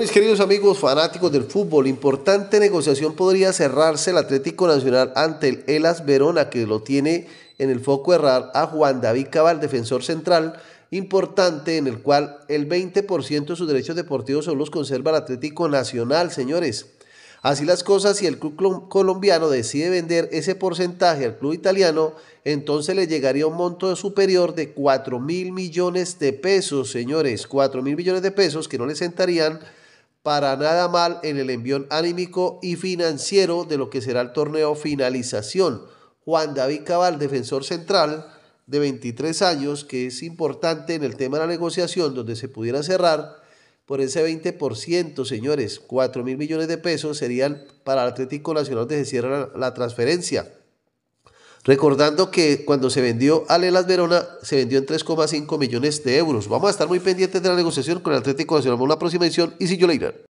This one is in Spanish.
Mis queridos amigos fanáticos del fútbol, importante negociación podría cerrarse el Atlético Nacional ante el Elas Verona, que lo tiene en el foco errar a Juan David Cabal, defensor central, importante en el cual el 20% de sus derechos deportivos solo los conserva el Atlético Nacional, señores. Así las cosas, si el club colombiano decide vender ese porcentaje al club italiano, entonces le llegaría un monto superior de 4 mil millones de pesos, señores. 4 mil millones de pesos que no le sentarían para nada mal en el envión anímico y financiero de lo que será el torneo finalización. Juan David Cabal, defensor central de 23 años, que es importante en el tema de la negociación, donde se pudiera cerrar por ese 20%, señores, 4 mil millones de pesos serían para el Atlético Nacional donde se cierra la transferencia. Recordando que cuando se vendió a Verona, se vendió en 3,5 millones de euros. Vamos a estar muy pendientes de la negociación con el Atlético Nacional en la próxima edición y si yo le